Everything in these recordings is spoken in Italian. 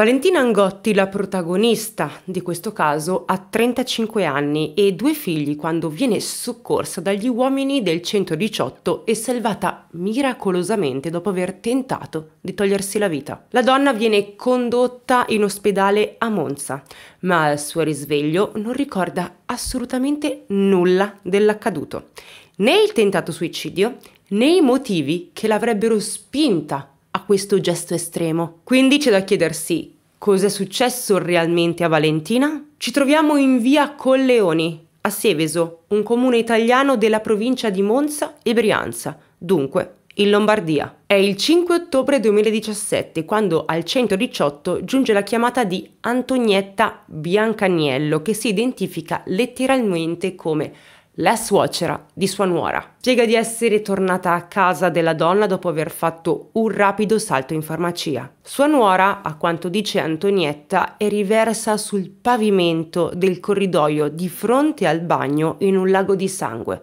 Valentina Angotti, la protagonista di questo caso, ha 35 anni e due figli quando viene soccorsa dagli uomini del 118 e salvata miracolosamente dopo aver tentato di togliersi la vita. La donna viene condotta in ospedale a Monza, ma al suo risveglio non ricorda assolutamente nulla dell'accaduto, né il tentato suicidio né i motivi che l'avrebbero spinta questo gesto estremo. Quindi c'è da chiedersi cosa è successo realmente a Valentina? Ci troviamo in via Colleoni, a Seveso, un comune italiano della provincia di Monza e Brianza, dunque in Lombardia. È il 5 ottobre 2017 quando al 118 giunge la chiamata di Antonietta Biancaniello che si identifica letteralmente come la suocera di sua nuora. Spiega di essere tornata a casa della donna dopo aver fatto un rapido salto in farmacia. Sua nuora, a quanto dice Antonietta, è riversa sul pavimento del corridoio di fronte al bagno in un lago di sangue.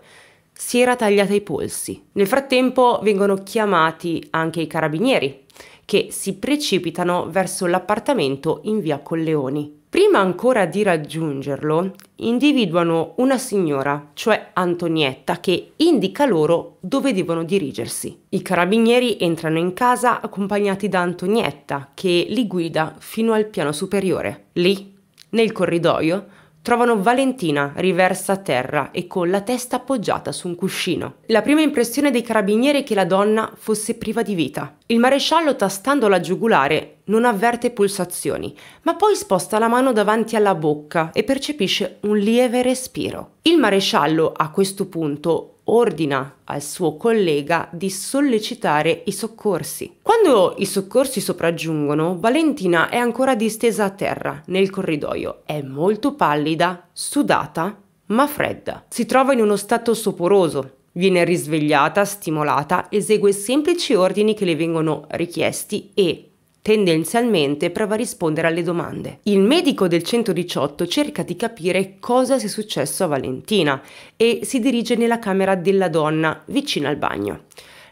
Si era tagliata i polsi. Nel frattempo vengono chiamati anche i carabinieri, che si precipitano verso l'appartamento in via Colleoni. Prima ancora di raggiungerlo, individuano una signora, cioè Antonietta, che indica loro dove devono dirigersi. I carabinieri entrano in casa accompagnati da Antonietta, che li guida fino al piano superiore. Lì, nel corridoio, trovano Valentina riversa a terra e con la testa appoggiata su un cuscino. La prima impressione dei carabinieri è che la donna fosse priva di vita. Il maresciallo, tastando la giugulare, non avverte pulsazioni, ma poi sposta la mano davanti alla bocca e percepisce un lieve respiro. Il maresciallo, a questo punto, ordina al suo collega di sollecitare i soccorsi. Quando i soccorsi sopraggiungono, Valentina è ancora distesa a terra nel corridoio. È molto pallida, sudata, ma fredda. Si trova in uno stato soporoso. Viene risvegliata, stimolata, esegue semplici ordini che le vengono richiesti e, Tendenzialmente prova a rispondere alle domande. Il medico del 118 cerca di capire cosa sia successo a Valentina e si dirige nella camera della donna vicino al bagno.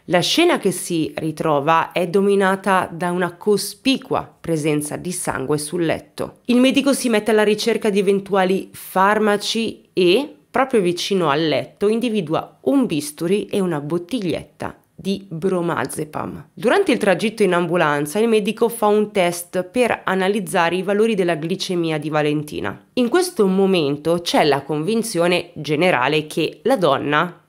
La scena che si ritrova è dominata da una cospicua presenza di sangue sul letto. Il medico si mette alla ricerca di eventuali farmaci e, proprio vicino al letto, individua un bisturi e una bottiglietta di bromazepam. Durante il tragitto in ambulanza il medico fa un test per analizzare i valori della glicemia di Valentina. In questo momento c'è la convinzione generale che la donna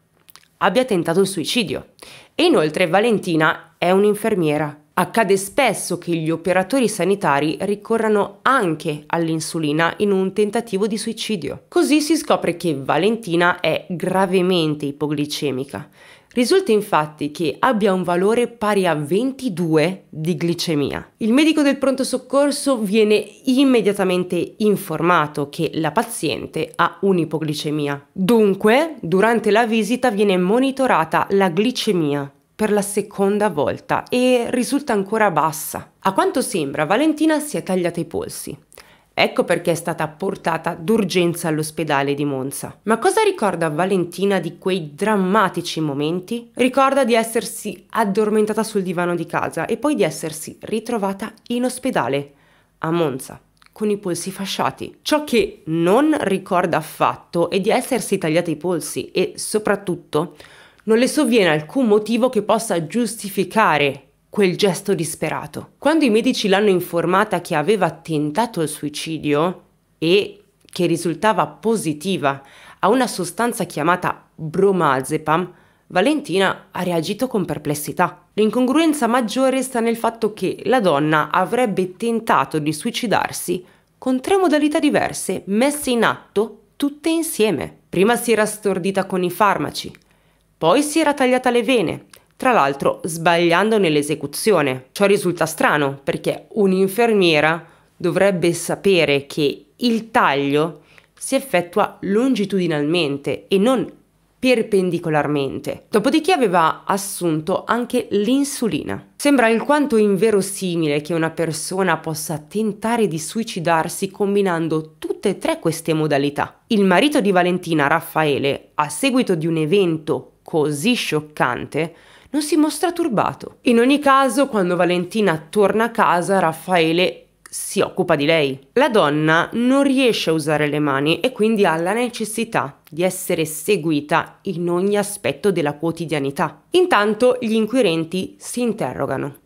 abbia tentato il suicidio e inoltre Valentina è un'infermiera. Accade spesso che gli operatori sanitari ricorrano anche all'insulina in un tentativo di suicidio. Così si scopre che Valentina è gravemente ipoglicemica Risulta infatti che abbia un valore pari a 22 di glicemia. Il medico del pronto soccorso viene immediatamente informato che la paziente ha un'ipoglicemia. Dunque, durante la visita viene monitorata la glicemia per la seconda volta e risulta ancora bassa. A quanto sembra, Valentina si è tagliata i polsi. Ecco perché è stata portata d'urgenza all'ospedale di Monza. Ma cosa ricorda Valentina di quei drammatici momenti? Ricorda di essersi addormentata sul divano di casa e poi di essersi ritrovata in ospedale a Monza con i polsi fasciati. Ciò che non ricorda affatto è di essersi tagliata i polsi e soprattutto non le sovviene alcun motivo che possa giustificare quel gesto disperato. Quando i medici l'hanno informata che aveva tentato il suicidio e che risultava positiva a una sostanza chiamata bromazepam, Valentina ha reagito con perplessità. L'incongruenza maggiore sta nel fatto che la donna avrebbe tentato di suicidarsi con tre modalità diverse messe in atto tutte insieme. Prima si era stordita con i farmaci, poi si era tagliata le vene tra l'altro sbagliando nell'esecuzione. Ciò risulta strano perché un'infermiera dovrebbe sapere che il taglio si effettua longitudinalmente e non perpendicolarmente. Dopodiché aveva assunto anche l'insulina. Sembra alquanto inverosimile che una persona possa tentare di suicidarsi combinando tutte e tre queste modalità. Il marito di Valentina, Raffaele, a seguito di un evento così scioccante, non si mostra turbato. In ogni caso, quando Valentina torna a casa, Raffaele si occupa di lei. La donna non riesce a usare le mani e quindi ha la necessità di essere seguita in ogni aspetto della quotidianità. Intanto gli inquirenti si interrogano.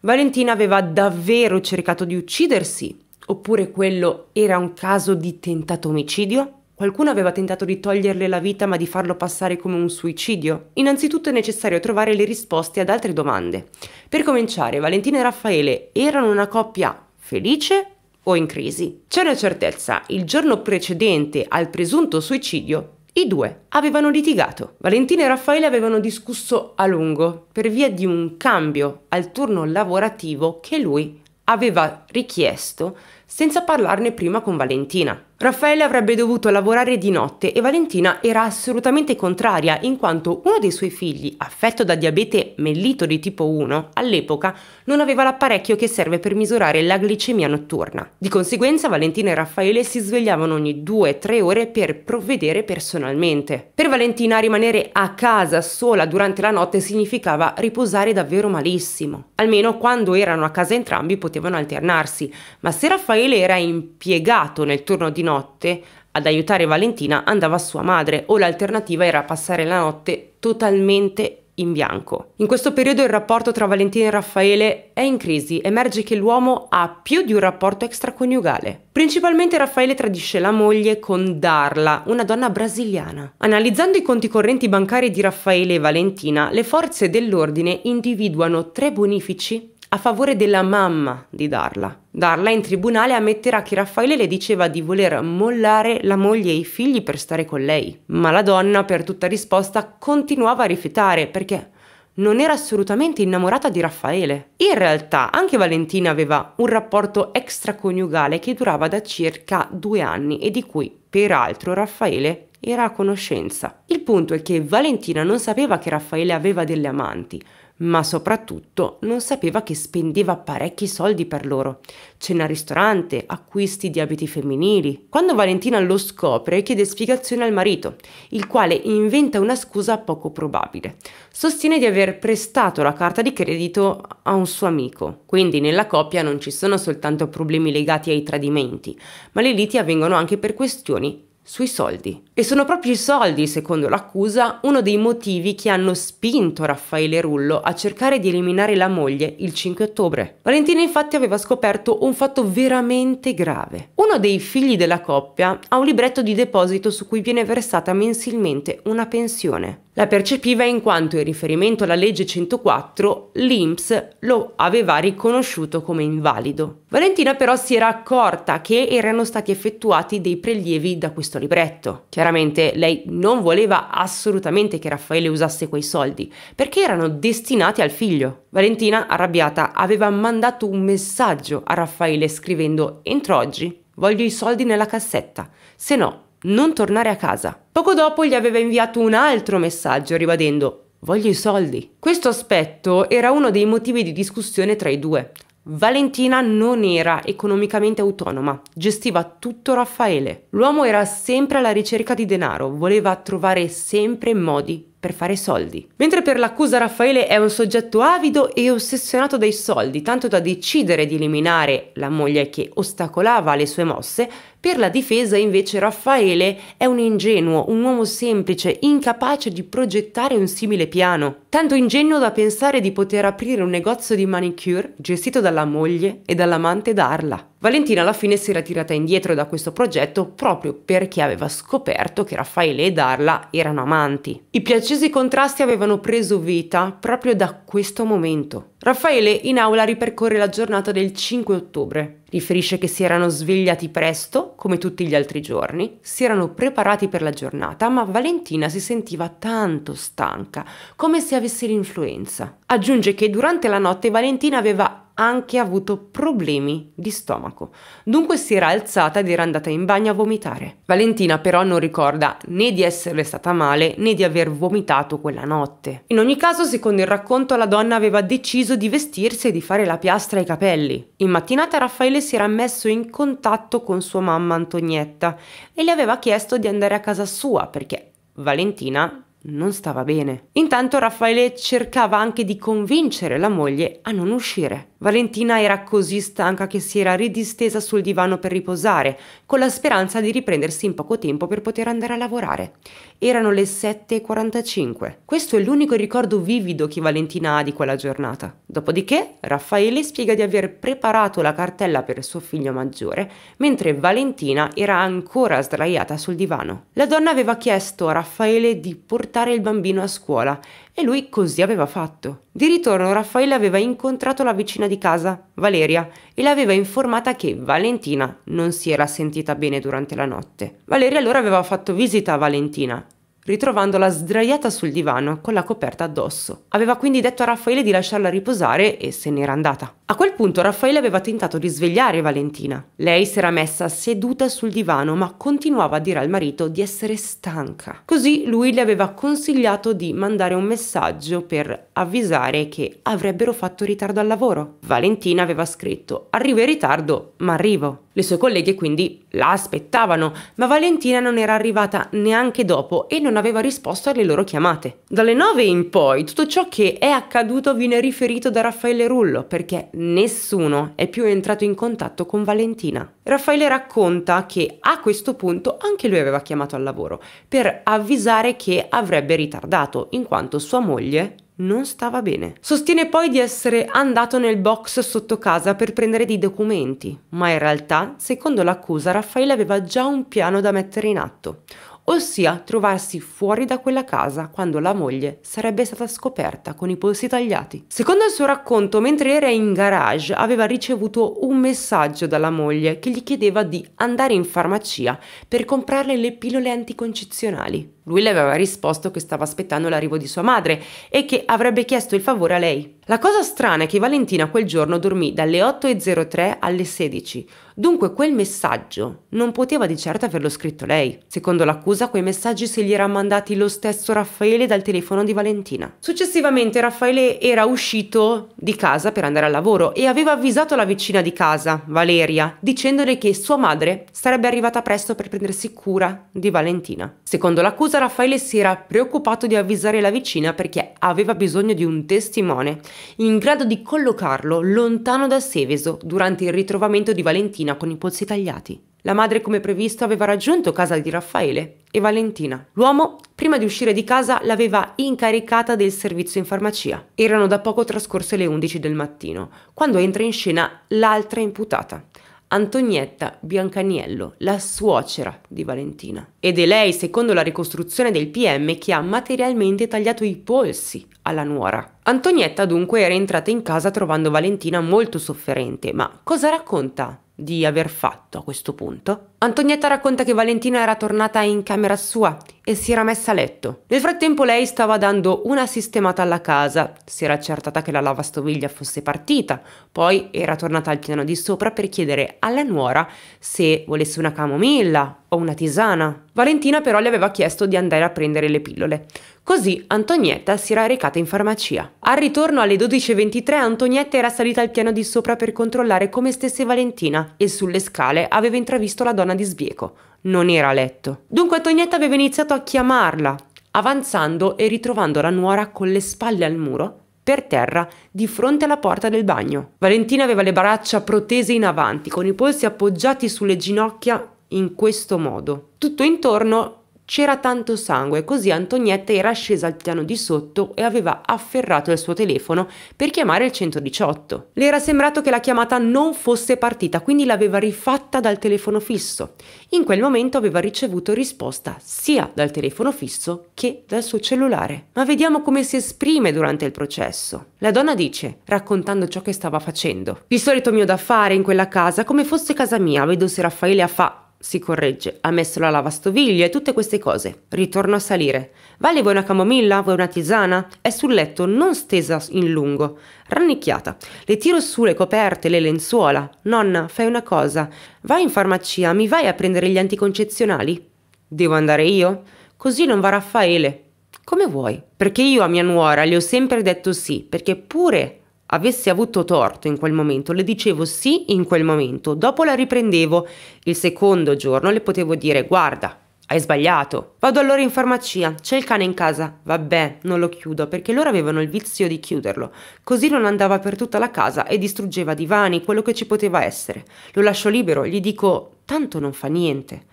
Valentina aveva davvero cercato di uccidersi? Oppure quello era un caso di tentato omicidio? Qualcuno aveva tentato di toglierle la vita ma di farlo passare come un suicidio? Innanzitutto è necessario trovare le risposte ad altre domande. Per cominciare, Valentina e Raffaele erano una coppia felice o in crisi? C'è una certezza, il giorno precedente al presunto suicidio i due avevano litigato. Valentina e Raffaele avevano discusso a lungo per via di un cambio al turno lavorativo che lui aveva richiesto senza parlarne prima con Valentina. Raffaele avrebbe dovuto lavorare di notte e Valentina era assolutamente contraria in quanto uno dei suoi figli, affetto da diabete mellito di tipo 1, all'epoca non aveva l'apparecchio che serve per misurare la glicemia notturna. Di conseguenza Valentina e Raffaele si svegliavano ogni 2-3 ore per provvedere personalmente. Per Valentina rimanere a casa sola durante la notte significava riposare davvero malissimo. Almeno quando erano a casa entrambi potevano alternarsi, ma se Raffaele era impiegato nel turno di notte notte ad aiutare Valentina andava sua madre o l'alternativa era passare la notte totalmente in bianco. In questo periodo il rapporto tra Valentina e Raffaele è in crisi, emerge che l'uomo ha più di un rapporto extraconiugale. Principalmente Raffaele tradisce la moglie con Darla, una donna brasiliana. Analizzando i conti correnti bancari di Raffaele e Valentina, le forze dell'ordine individuano tre bonifici a favore della mamma di Darla. Darla in tribunale ammetterà che Raffaele le diceva di voler mollare la moglie e i figli per stare con lei, ma la donna per tutta risposta continuava a rifiutare perché non era assolutamente innamorata di Raffaele. In realtà anche Valentina aveva un rapporto extraconiugale che durava da circa due anni e di cui peraltro Raffaele era a conoscenza. Il punto è che Valentina non sapeva che Raffaele aveva delle amanti, ma soprattutto non sapeva che spendeva parecchi soldi per loro. Cena al ristorante, acquisti di abiti femminili. Quando Valentina lo scopre chiede spiegazione al marito, il quale inventa una scusa poco probabile. Sostiene di aver prestato la carta di credito a un suo amico. Quindi nella coppia non ci sono soltanto problemi legati ai tradimenti, ma le liti avvengono anche per questioni sui soldi. E sono proprio i soldi, secondo l'accusa, uno dei motivi che hanno spinto Raffaele Rullo a cercare di eliminare la moglie il 5 ottobre. Valentina infatti aveva scoperto un fatto veramente grave. Uno dei figli della coppia ha un libretto di deposito su cui viene versata mensilmente una pensione. La percepiva in quanto in riferimento alla legge 104 l'INPS lo aveva riconosciuto come invalido. Valentina però si era accorta che erano stati effettuati dei prelievi da questo libretto. Chiaramente lei non voleva assolutamente che Raffaele usasse quei soldi perché erano destinati al figlio. Valentina, arrabbiata, aveva mandato un messaggio a Raffaele scrivendo entro oggi, voglio i soldi nella cassetta, se no non tornare a casa. Poco dopo gli aveva inviato un altro messaggio ribadendo voglio i soldi. Questo aspetto era uno dei motivi di discussione tra i due. Valentina non era economicamente autonoma, gestiva tutto Raffaele. L'uomo era sempre alla ricerca di denaro, voleva trovare sempre modi per fare soldi. Mentre per l'accusa Raffaele è un soggetto avido e ossessionato dai soldi, tanto da decidere di eliminare la moglie che ostacolava le sue mosse per la difesa invece Raffaele è un ingenuo, un uomo semplice, incapace di progettare un simile piano. Tanto ingenuo da pensare di poter aprire un negozio di manicure gestito dalla moglie e dall'amante Darla. Valentina alla fine si era tirata indietro da questo progetto proprio perché aveva scoperto che Raffaele e Darla erano amanti. I piacesi contrasti avevano preso vita proprio da questo momento. Raffaele in aula ripercorre la giornata del 5 ottobre. Riferisce che si erano svegliati presto, come tutti gli altri giorni, si erano preparati per la giornata, ma Valentina si sentiva tanto stanca, come se avesse l'influenza. Aggiunge che durante la notte Valentina aveva anche avuto problemi di stomaco. Dunque si era alzata ed era andata in bagno a vomitare. Valentina però non ricorda né di essere stata male né di aver vomitato quella notte. In ogni caso, secondo il racconto, la donna aveva deciso di vestirsi e di fare la piastra ai capelli. In mattinata Raffaele si era messo in contatto con sua mamma Antonietta e le aveva chiesto di andare a casa sua perché Valentina non stava bene. Intanto Raffaele cercava anche di convincere la moglie a non uscire. Valentina era così stanca che si era ridistesa sul divano per riposare, con la speranza di riprendersi in poco tempo per poter andare a lavorare. Erano le 7.45. Questo è l'unico ricordo vivido che Valentina ha di quella giornata. Dopodiché Raffaele spiega di aver preparato la cartella per suo figlio maggiore, mentre Valentina era ancora sdraiata sul divano. La donna aveva chiesto a Raffaele di portare il bambino a scuola e lui così aveva fatto. Di ritorno Raffaele aveva incontrato la vicina di casa, Valeria, e l'aveva informata che Valentina non si era sentita bene durante la notte. Valeria allora aveva fatto visita a Valentina, ritrovandola sdraiata sul divano con la coperta addosso. Aveva quindi detto a Raffaele di lasciarla riposare e se n'era andata. A quel punto Raffaele aveva tentato di svegliare Valentina. Lei si era messa seduta sul divano ma continuava a dire al marito di essere stanca. Così lui le aveva consigliato di mandare un messaggio per avvisare che avrebbero fatto ritardo al lavoro. Valentina aveva scritto arrivo in ritardo ma arrivo. Le sue colleghe quindi la aspettavano, ma Valentina non era arrivata neanche dopo e non aveva risposto alle loro chiamate. Dalle 9 in poi tutto ciò che è accaduto viene riferito da Raffaele Rullo perché nessuno è più entrato in contatto con Valentina. Raffaele racconta che a questo punto anche lui aveva chiamato al lavoro per avvisare che avrebbe ritardato, in quanto sua moglie non stava bene. Sostiene poi di essere andato nel box sotto casa per prendere dei documenti, ma in realtà, secondo l'accusa, Raffaele aveva già un piano da mettere in atto ossia trovarsi fuori da quella casa quando la moglie sarebbe stata scoperta con i polsi tagliati. Secondo il suo racconto, mentre era in garage aveva ricevuto un messaggio dalla moglie che gli chiedeva di andare in farmacia per comprarle le pillole anticoncezionali. Lui le aveva risposto che stava aspettando l'arrivo di sua madre e che avrebbe chiesto il favore a lei. La cosa strana è che Valentina quel giorno dormì dalle 8.03 alle 16, dunque quel messaggio non poteva di certo averlo scritto lei. Secondo l'accusa quei messaggi se li era mandati lo stesso Raffaele dal telefono di Valentina. Successivamente Raffaele era uscito di casa per andare al lavoro e aveva avvisato la vicina di casa, Valeria, dicendole che sua madre sarebbe arrivata presto per prendersi cura di Valentina. Secondo l'accusa Raffaele si era preoccupato di avvisare la vicina perché aveva bisogno di un testimone in grado di collocarlo lontano da Seveso durante il ritrovamento di Valentina con i polsi tagliati. La madre, come previsto, aveva raggiunto casa di Raffaele e Valentina. L'uomo, prima di uscire di casa, l'aveva incaricata del servizio in farmacia. Erano da poco trascorse le 11 del mattino, quando entra in scena l'altra imputata, Antonietta Biancaniello, la suocera di Valentina. Ed è lei, secondo la ricostruzione del PM, che ha materialmente tagliato i polsi alla nuora. Antonietta dunque era entrata in casa trovando Valentina molto sofferente, ma cosa racconta? di aver fatto a questo punto. Antonietta racconta che Valentina era tornata in camera sua e si era messa a letto. Nel frattempo lei stava dando una sistemata alla casa, si era accertata che la lavastoviglia fosse partita, poi era tornata al piano di sopra per chiedere alla nuora se volesse una camomilla o una tisana. Valentina però le aveva chiesto di andare a prendere le pillole. Così Antonietta si era recata in farmacia. Al ritorno alle 12.23 Antonietta era salita al piano di sopra per controllare come stesse Valentina e sulle scale aveva intravisto la donna di sbieco. Non era a letto. Dunque Tognetta aveva iniziato a chiamarla, avanzando e ritrovando la nuora con le spalle al muro per terra di fronte alla porta del bagno. Valentina aveva le braccia protese in avanti, con i polsi appoggiati sulle ginocchia in questo modo. Tutto intorno c'era tanto sangue, così Antonietta era scesa al piano di sotto e aveva afferrato il suo telefono per chiamare il 118. Le era sembrato che la chiamata non fosse partita, quindi l'aveva rifatta dal telefono fisso. In quel momento aveva ricevuto risposta sia dal telefono fisso che dal suo cellulare. Ma vediamo come si esprime durante il processo. La donna dice, raccontando ciò che stava facendo: Il solito mio da fare in quella casa, come fosse casa mia, vedo se Raffaele fa si corregge, ha messo la lavastoviglie e tutte queste cose. Ritorno a salire. Vale vuoi una camomilla? Vuoi una tisana? È sul letto, non stesa in lungo, rannicchiata. Le tiro su le coperte, le lenzuola. Nonna, fai una cosa. Vai in farmacia, mi vai a prendere gli anticoncezionali? Devo andare io? Così non va Raffaele. Come vuoi, perché io a mia nuora le ho sempre detto sì, perché pure avessi avuto torto in quel momento, le dicevo sì in quel momento, dopo la riprendevo, il secondo giorno le potevo dire guarda, hai sbagliato. Vado allora in farmacia, c'è il cane in casa. Vabbè, non lo chiudo perché loro avevano il vizio di chiuderlo. Così non andava per tutta la casa e distruggeva divani, quello che ci poteva essere. Lo lascio libero, gli dico tanto non fa niente.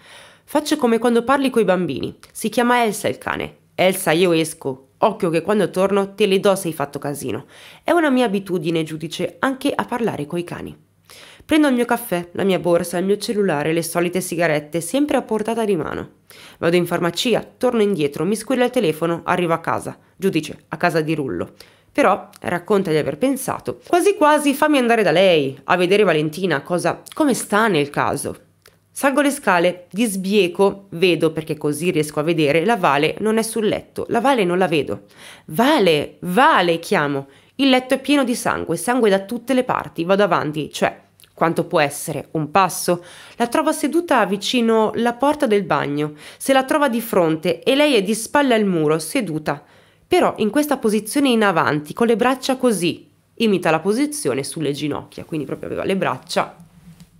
Faccio come quando parli coi bambini. Si chiama Elsa il cane. Elsa, io esco. Occhio che quando torno te le do se hai fatto casino. È una mia abitudine, giudice, anche a parlare coi cani. Prendo il mio caffè, la mia borsa, il mio cellulare, le solite sigarette, sempre a portata di mano. Vado in farmacia, torno indietro, mi squilla il telefono, arrivo a casa. Giudice, a casa di Rullo. Però racconta di aver pensato, quasi quasi fammi andare da lei, a vedere Valentina, cosa, come sta nel caso. Salgo le scale, di sbieco vedo, perché così riesco a vedere, la Vale non è sul letto, la Vale non la vedo. Vale, Vale, chiamo. Il letto è pieno di sangue, sangue da tutte le parti, vado avanti, cioè, quanto può essere, un passo. La trovo seduta vicino la porta del bagno, se la trova di fronte e lei è di spalle al muro, seduta, però in questa posizione in avanti, con le braccia così, imita la posizione sulle ginocchia, quindi proprio aveva le braccia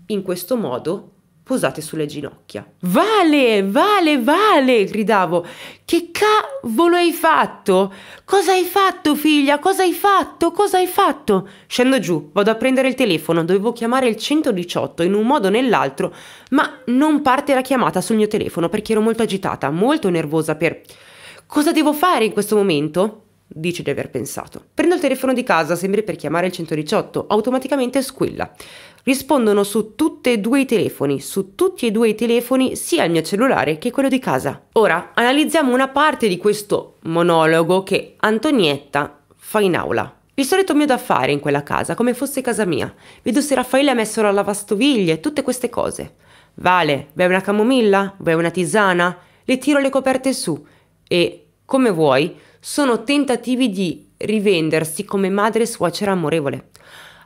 in questo modo posate sulle ginocchia. Vale, vale, vale, gridavo. Che cavolo hai fatto? Cosa hai fatto, figlia? Cosa hai fatto? Cosa hai fatto? Scendo giù, vado a prendere il telefono, dovevo chiamare il 118 in un modo o nell'altro, ma non parte la chiamata sul mio telefono perché ero molto agitata, molto nervosa per... Cosa devo fare in questo momento? Dice di aver pensato. Prendo il telefono di casa, sempre per chiamare il 118, automaticamente squilla rispondono su tutti e due i telefoni, su tutti e due i telefoni sia il mio cellulare che quello di casa. Ora analizziamo una parte di questo monologo che Antonietta fa in aula. Il solito mio da fare in quella casa, come fosse casa mia. Vedo se Raffaele ha messo la lavastoviglie, e tutte queste cose. Vale, vuoi una camomilla? Vuoi una tisana? Le tiro le coperte su. E, come vuoi, sono tentativi di rivendersi come madre suocera amorevole.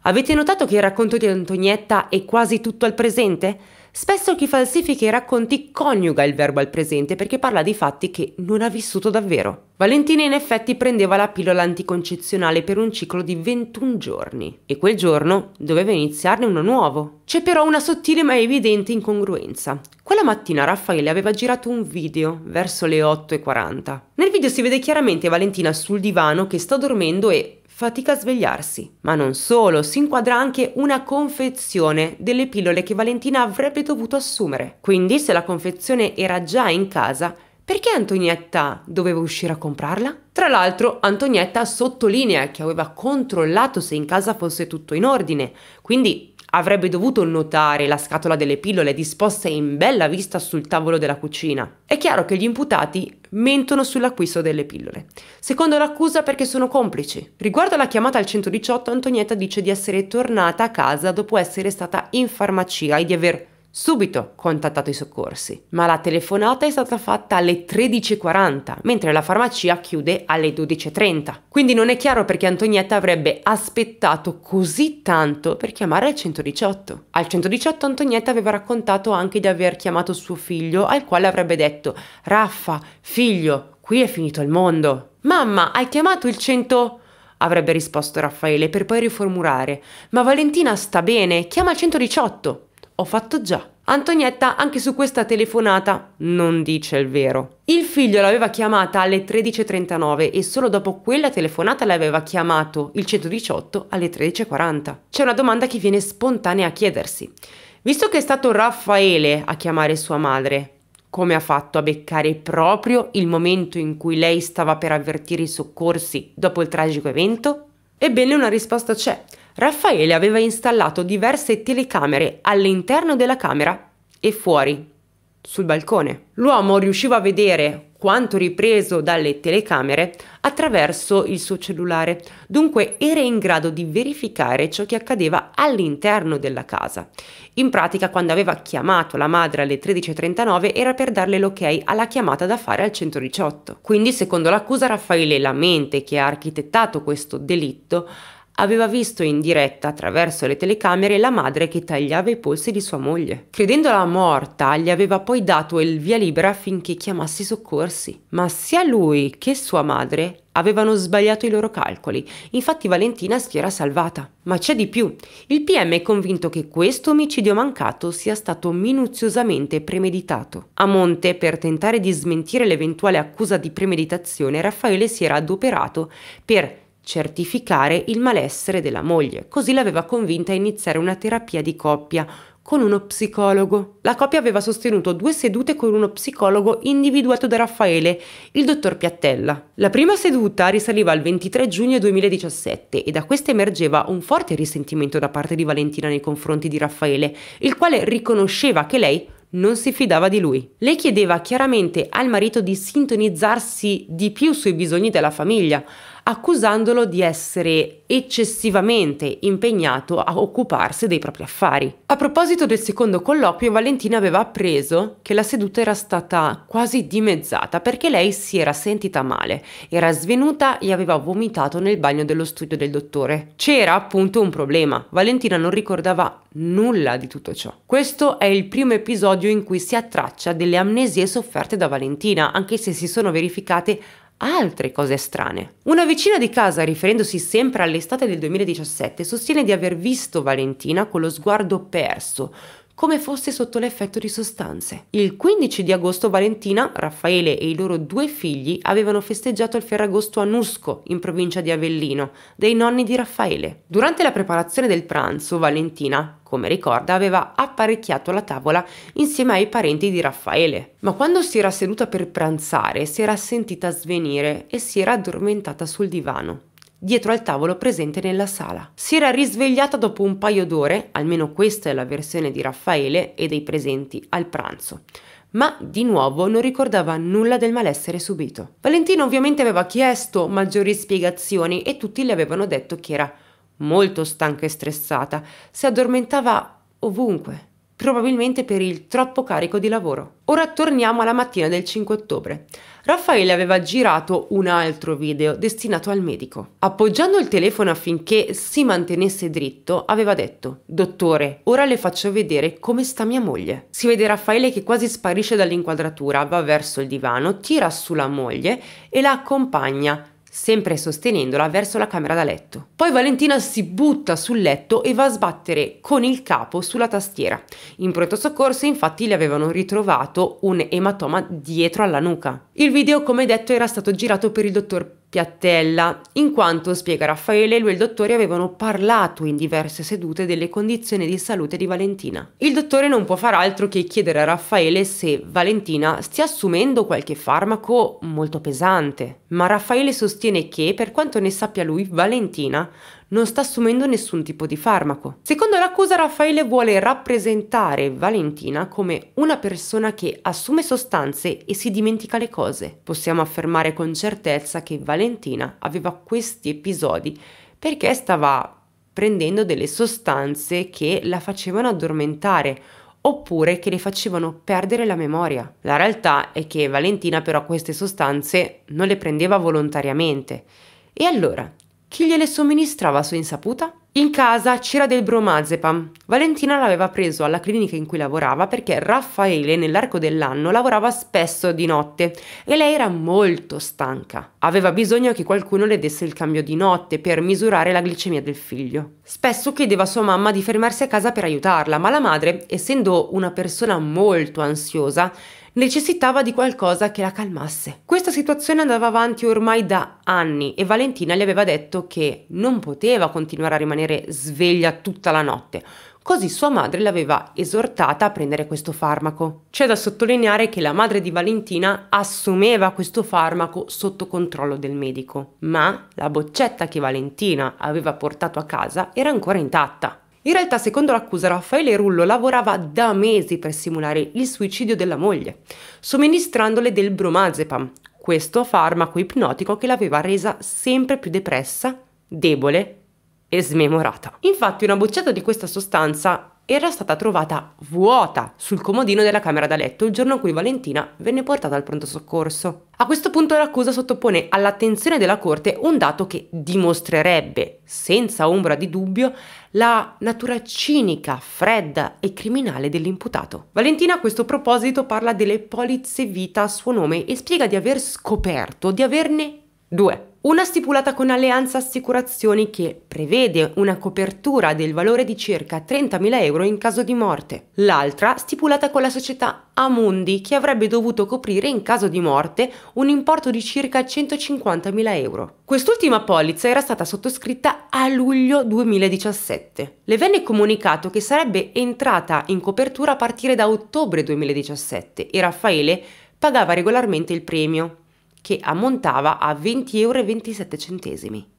Avete notato che il racconto di Antonietta è quasi tutto al presente? Spesso chi falsifica i racconti coniuga il verbo al presente perché parla di fatti che non ha vissuto davvero. Valentina in effetti prendeva la pillola anticoncezionale per un ciclo di 21 giorni e quel giorno doveva iniziarne uno nuovo. C'è però una sottile ma evidente incongruenza. Quella mattina Raffaele aveva girato un video verso le 8.40. Nel video si vede chiaramente Valentina sul divano che sta dormendo e fatica a svegliarsi, ma non solo, si inquadra anche una confezione delle pillole che Valentina avrebbe dovuto assumere. Quindi se la confezione era già in casa, perché Antonietta doveva uscire a comprarla? Tra l'altro Antonietta sottolinea che aveva controllato se in casa fosse tutto in ordine, quindi Avrebbe dovuto notare la scatola delle pillole disposta in bella vista sul tavolo della cucina. È chiaro che gli imputati mentono sull'acquisto delle pillole. Secondo l'accusa perché sono complici. Riguardo alla chiamata al 118, Antonietta dice di essere tornata a casa dopo essere stata in farmacia e di aver Subito contattato i soccorsi, ma la telefonata è stata fatta alle 13.40, mentre la farmacia chiude alle 12.30. Quindi non è chiaro perché Antonietta avrebbe aspettato così tanto per chiamare al 118. Al 118 Antonietta aveva raccontato anche di aver chiamato suo figlio, al quale avrebbe detto Raffa, figlio, qui è finito il mondo. Mamma, hai chiamato il 100 avrebbe risposto Raffaele per poi riformulare. Ma Valentina sta bene, chiama il 118. Ho fatto già. Antonietta anche su questa telefonata non dice il vero. Il figlio l'aveva chiamata alle 13.39 e solo dopo quella telefonata l'aveva chiamato il 118 alle 13.40. C'è una domanda che viene spontanea a chiedersi. Visto che è stato Raffaele a chiamare sua madre, come ha fatto a beccare proprio il momento in cui lei stava per avvertire i soccorsi dopo il tragico evento? Ebbene una risposta c'è. Raffaele aveva installato diverse telecamere all'interno della camera e fuori, sul balcone. L'uomo riusciva a vedere quanto ripreso dalle telecamere attraverso il suo cellulare, dunque era in grado di verificare ciò che accadeva all'interno della casa. In pratica, quando aveva chiamato la madre alle 13.39 era per darle l'ok alla chiamata da fare al 118. Quindi, secondo l'accusa, Raffaele Lamente, che ha architettato questo delitto, aveva visto in diretta attraverso le telecamere la madre che tagliava i polsi di sua moglie. Credendola morta, gli aveva poi dato il via libera affinché chiamasse i soccorsi. Ma sia lui che sua madre avevano sbagliato i loro calcoli, infatti Valentina si era salvata. Ma c'è di più, il PM è convinto che questo omicidio mancato sia stato minuziosamente premeditato. A monte, per tentare di smentire l'eventuale accusa di premeditazione, Raffaele si era adoperato per certificare il malessere della moglie, così l'aveva convinta a iniziare una terapia di coppia con uno psicologo. La coppia aveva sostenuto due sedute con uno psicologo individuato da Raffaele, il dottor Piattella. La prima seduta risaliva al 23 giugno 2017 e da questa emergeva un forte risentimento da parte di Valentina nei confronti di Raffaele, il quale riconosceva che lei non si fidava di lui. Lei chiedeva chiaramente al marito di sintonizzarsi di più sui bisogni della famiglia, accusandolo di essere eccessivamente impegnato a occuparsi dei propri affari. A proposito del secondo colloquio, Valentina aveva appreso che la seduta era stata quasi dimezzata perché lei si era sentita male, era svenuta e aveva vomitato nel bagno dello studio del dottore. C'era appunto un problema, Valentina non ricordava nulla di tutto ciò. Questo è il primo episodio in cui si ha traccia delle amnesie sofferte da Valentina, anche se si sono verificate altre cose strane. Una vicina di casa, riferendosi sempre all'estate del 2017, sostiene di aver visto Valentina con lo sguardo perso, come fosse sotto l'effetto di sostanze. Il 15 di agosto Valentina, Raffaele e i loro due figli avevano festeggiato il Ferragosto a Nusco, in provincia di Avellino, dei nonni di Raffaele. Durante la preparazione del pranzo, Valentina, come ricorda, aveva apparecchiato la tavola insieme ai parenti di Raffaele. Ma quando si era seduta per pranzare, si era sentita svenire e si era addormentata sul divano dietro al tavolo presente nella sala. Si era risvegliata dopo un paio d'ore, almeno questa è la versione di Raffaele e dei presenti al pranzo ma di nuovo non ricordava nulla del malessere subito. Valentino ovviamente aveva chiesto maggiori spiegazioni e tutti le avevano detto che era molto stanca e stressata, si addormentava ovunque probabilmente per il troppo carico di lavoro. Ora torniamo alla mattina del 5 ottobre. Raffaele aveva girato un altro video destinato al medico. Appoggiando il telefono affinché si mantenesse dritto, aveva detto Dottore, ora le faccio vedere come sta mia moglie. Si vede Raffaele che quasi sparisce dall'inquadratura, va verso il divano, tira su la moglie e la accompagna sempre sostenendola verso la camera da letto. Poi Valentina si butta sul letto e va a sbattere con il capo sulla tastiera. In pronto soccorso infatti le avevano ritrovato un ematoma dietro alla nuca. Il video come detto era stato girato per il dottor Piattella, in quanto, spiega Raffaele, lui e il dottore avevano parlato in diverse sedute delle condizioni di salute di Valentina. Il dottore non può far altro che chiedere a Raffaele se Valentina stia assumendo qualche farmaco molto pesante, ma Raffaele sostiene che, per quanto ne sappia lui, Valentina non sta assumendo nessun tipo di farmaco. Secondo l'accusa Raffaele vuole rappresentare Valentina come una persona che assume sostanze e si dimentica le cose. Possiamo affermare con certezza che Valentina aveva questi episodi perché stava prendendo delle sostanze che la facevano addormentare oppure che le facevano perdere la memoria. La realtà è che Valentina però queste sostanze non le prendeva volontariamente. E allora, chi gliele somministrava a sua insaputa? In casa c'era del bromazepam. Valentina l'aveva preso alla clinica in cui lavorava perché Raffaele nell'arco dell'anno lavorava spesso di notte e lei era molto stanca. Aveva bisogno che qualcuno le desse il cambio di notte per misurare la glicemia del figlio. Spesso chiedeva a sua mamma di fermarsi a casa per aiutarla, ma la madre, essendo una persona molto ansiosa, necessitava di qualcosa che la calmasse. Questa situazione andava avanti ormai da anni e Valentina le aveva detto che non poteva continuare a rimanere sveglia tutta la notte, così sua madre l'aveva esortata a prendere questo farmaco. C'è da sottolineare che la madre di Valentina assumeva questo farmaco sotto controllo del medico, ma la boccetta che Valentina aveva portato a casa era ancora intatta. In realtà, secondo l'accusa, Raffaele Rullo lavorava da mesi per simulare il suicidio della moglie, somministrandole del bromazepam, questo farmaco ipnotico che l'aveva resa sempre più depressa, debole e smemorata. Infatti una bocciata di questa sostanza era stata trovata vuota sul comodino della camera da letto il giorno in cui Valentina venne portata al pronto soccorso. A questo punto l'accusa sottopone all'attenzione della Corte un dato che dimostrerebbe, senza ombra di dubbio, la natura cinica, fredda e criminale dell'imputato. Valentina a questo proposito parla delle polizze vita a suo nome e spiega di aver scoperto, di averne 2. Una stipulata con Alleanza Assicurazioni che prevede una copertura del valore di circa 30.000 euro in caso di morte. L'altra stipulata con la società Amundi che avrebbe dovuto coprire in caso di morte un importo di circa 150.000 euro. Quest'ultima polizza era stata sottoscritta a luglio 2017. Le venne comunicato che sarebbe entrata in copertura a partire da ottobre 2017 e Raffaele pagava regolarmente il premio che ammontava a 20,27 euro.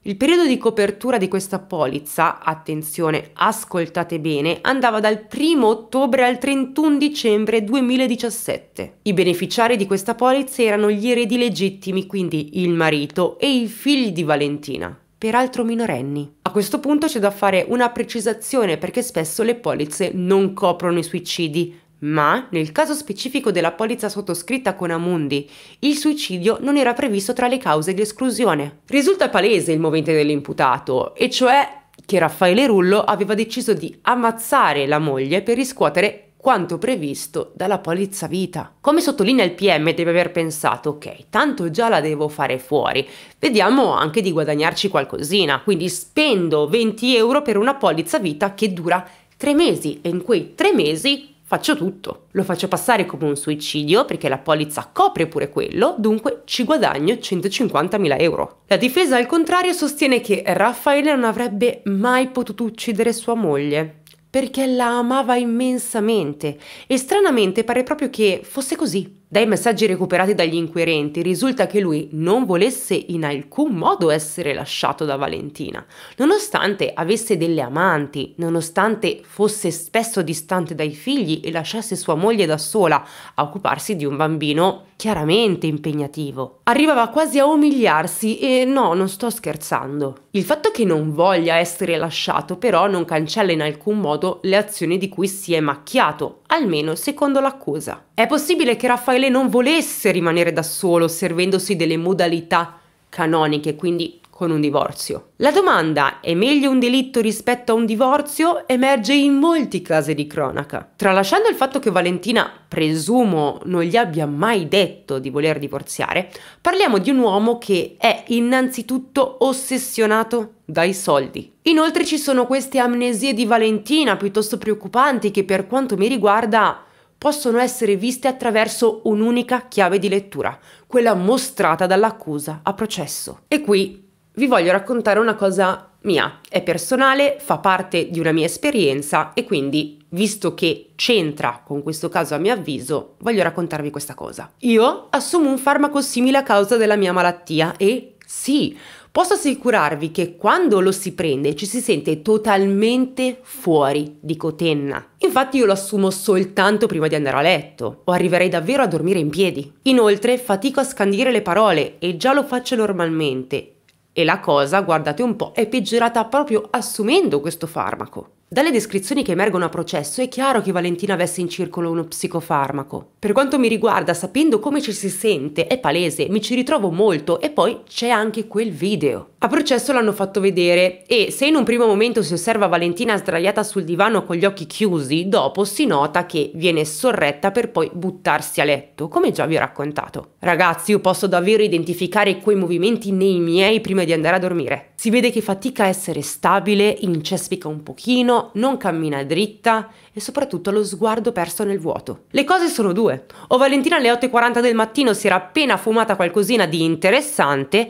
Il periodo di copertura di questa polizza, attenzione, ascoltate bene, andava dal 1 ottobre al 31 dicembre 2017. I beneficiari di questa polizza erano gli eredi legittimi, quindi il marito e i figli di Valentina peraltro minorenni. A questo punto c'è da fare una precisazione perché spesso le polizze non coprono i suicidi, ma, nel caso specifico della polizza sottoscritta con Amundi, il suicidio non era previsto tra le cause di esclusione. Risulta palese il movente dell'imputato, e cioè che Raffaele Rullo aveva deciso di ammazzare la moglie per riscuotere quanto previsto dalla polizza vita. Come sottolinea il PM deve aver pensato, ok, tanto già la devo fare fuori, vediamo anche di guadagnarci qualcosina, quindi spendo 20 euro per una polizza vita che dura tre mesi e in quei tre mesi Faccio tutto. Lo faccio passare come un suicidio perché la polizza copre pure quello, dunque ci guadagno 150.000 euro. La difesa al contrario sostiene che Raffaele non avrebbe mai potuto uccidere sua moglie perché la amava immensamente e stranamente pare proprio che fosse così. Dai messaggi recuperati dagli inquirenti risulta che lui non volesse in alcun modo essere lasciato da Valentina, nonostante avesse delle amanti, nonostante fosse spesso distante dai figli e lasciasse sua moglie da sola a occuparsi di un bambino chiaramente impegnativo. Arrivava quasi a umiliarsi e no, non sto scherzando. Il fatto che non voglia essere lasciato però non cancella in alcun modo le azioni di cui si è macchiato, almeno secondo l'accusa. È possibile che Raffaele Raffaele non volesse rimanere da solo servendosi delle modalità canoniche, quindi con un divorzio. La domanda è meglio un delitto rispetto a un divorzio emerge in molti casi di cronaca. Tralasciando il fatto che Valentina, presumo, non gli abbia mai detto di voler divorziare, parliamo di un uomo che è innanzitutto ossessionato dai soldi. Inoltre ci sono queste amnesie di Valentina piuttosto preoccupanti che per quanto mi riguarda possono essere viste attraverso un'unica chiave di lettura, quella mostrata dall'accusa a processo. E qui vi voglio raccontare una cosa mia, è personale, fa parte di una mia esperienza e quindi, visto che c'entra con questo caso a mio avviso, voglio raccontarvi questa cosa. Io assumo un farmaco simile a causa della mia malattia e sì, Posso assicurarvi che quando lo si prende ci si sente totalmente fuori di cotenna. Infatti io lo assumo soltanto prima di andare a letto o arriverei davvero a dormire in piedi. Inoltre fatico a scandire le parole e già lo faccio normalmente. E la cosa, guardate un po', è peggiorata proprio assumendo questo farmaco. Dalle descrizioni che emergono a processo è chiaro che Valentina avesse in circolo uno psicofarmaco. Per quanto mi riguarda, sapendo come ci si sente, è palese, mi ci ritrovo molto e poi c'è anche quel video. A processo l'hanno fatto vedere e se in un primo momento si osserva Valentina sdraiata sul divano con gli occhi chiusi, dopo si nota che viene sorretta per poi buttarsi a letto, come già vi ho raccontato. Ragazzi, io posso davvero identificare quei movimenti nei miei prima di andare a dormire. Si vede che fatica a essere stabile, incespica un pochino, non cammina dritta e soprattutto ha lo sguardo perso nel vuoto. Le cose sono due. O Valentina alle 8.40 del mattino si era appena fumata qualcosina di interessante,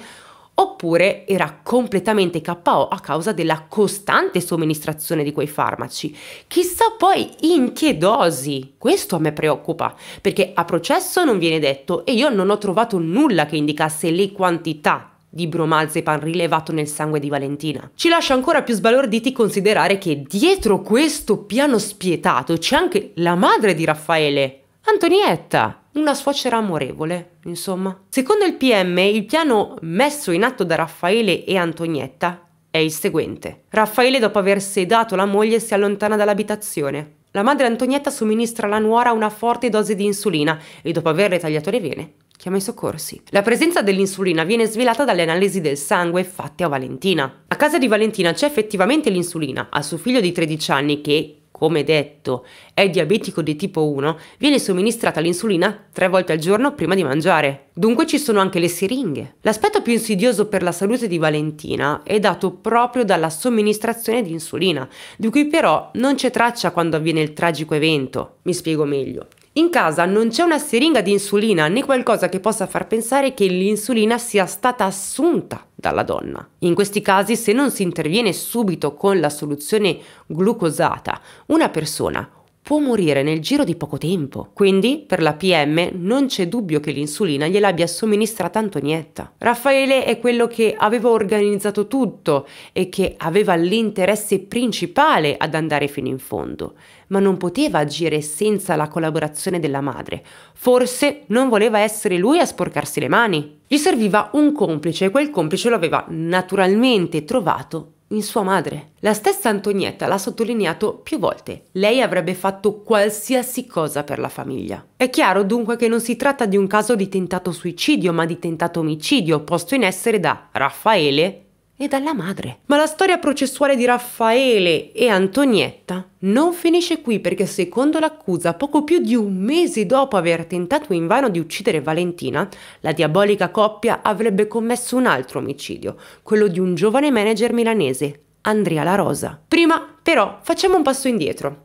oppure era completamente KO a causa della costante somministrazione di quei farmaci. Chissà poi in che dosi. Questo a me preoccupa, perché a processo non viene detto e io non ho trovato nulla che indicasse le quantità di bromalzepan rilevato nel sangue di Valentina. Ci lascia ancora più sbalorditi considerare che dietro questo piano spietato c'è anche la madre di Raffaele, Antonietta, una suocera amorevole, insomma. Secondo il PM, il piano messo in atto da Raffaele e Antonietta è il seguente. Raffaele, dopo aver sedato la moglie, si allontana dall'abitazione. La madre Antonietta somministra alla nuora una forte dose di insulina e dopo averle tagliato le vene, chiama i soccorsi. La presenza dell'insulina viene svelata dalle analisi del sangue fatte a Valentina. A casa di Valentina c'è effettivamente l'insulina, al suo figlio di 13 anni che, come detto, è diabetico di tipo 1, viene somministrata l'insulina tre volte al giorno prima di mangiare. Dunque ci sono anche le siringhe. L'aspetto più insidioso per la salute di Valentina è dato proprio dalla somministrazione di insulina, di cui però non c'è traccia quando avviene il tragico evento. Mi spiego meglio. In casa non c'è una siringa di insulina né qualcosa che possa far pensare che l'insulina sia stata assunta dalla donna. In questi casi, se non si interviene subito con la soluzione glucosata, una persona può morire nel giro di poco tempo. Quindi, per la PM, non c'è dubbio che l'insulina gliel'abbia somministrata Antonietta. Raffaele è quello che aveva organizzato tutto e che aveva l'interesse principale ad andare fino in fondo, ma non poteva agire senza la collaborazione della madre. Forse non voleva essere lui a sporcarsi le mani. Gli serviva un complice e quel complice lo aveva naturalmente trovato in sua madre. La stessa Antonietta l'ha sottolineato più volte, lei avrebbe fatto qualsiasi cosa per la famiglia. È chiaro dunque che non si tratta di un caso di tentato suicidio, ma di tentato omicidio posto in essere da Raffaele e dalla madre. Ma la storia processuale di Raffaele e Antonietta non finisce qui perché secondo l'accusa, poco più di un mese dopo aver tentato invano di uccidere Valentina, la diabolica coppia avrebbe commesso un altro omicidio, quello di un giovane manager milanese, Andrea La Rosa. Prima però facciamo un passo indietro.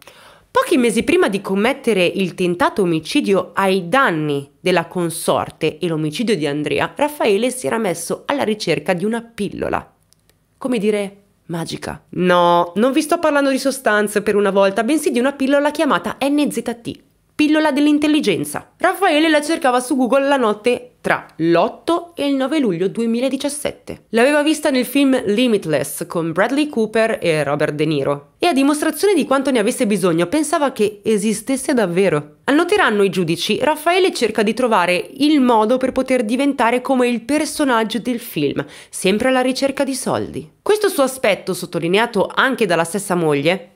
Pochi mesi prima di commettere il tentato omicidio ai danni della consorte e l'omicidio di Andrea, Raffaele si era messo alla ricerca di una pillola come dire, magica. No, non vi sto parlando di sostanze per una volta, bensì di una pillola chiamata NZT, pillola dell'intelligenza. Raffaele la cercava su Google la notte tra l'8 e il 9 luglio 2017. L'aveva vista nel film Limitless con Bradley Cooper e Robert De Niro e a dimostrazione di quanto ne avesse bisogno pensava che esistesse davvero. Annoteranno i giudici, Raffaele cerca di trovare il modo per poter diventare come il personaggio del film, sempre alla ricerca di soldi. Questo suo aspetto, sottolineato anche dalla stessa moglie,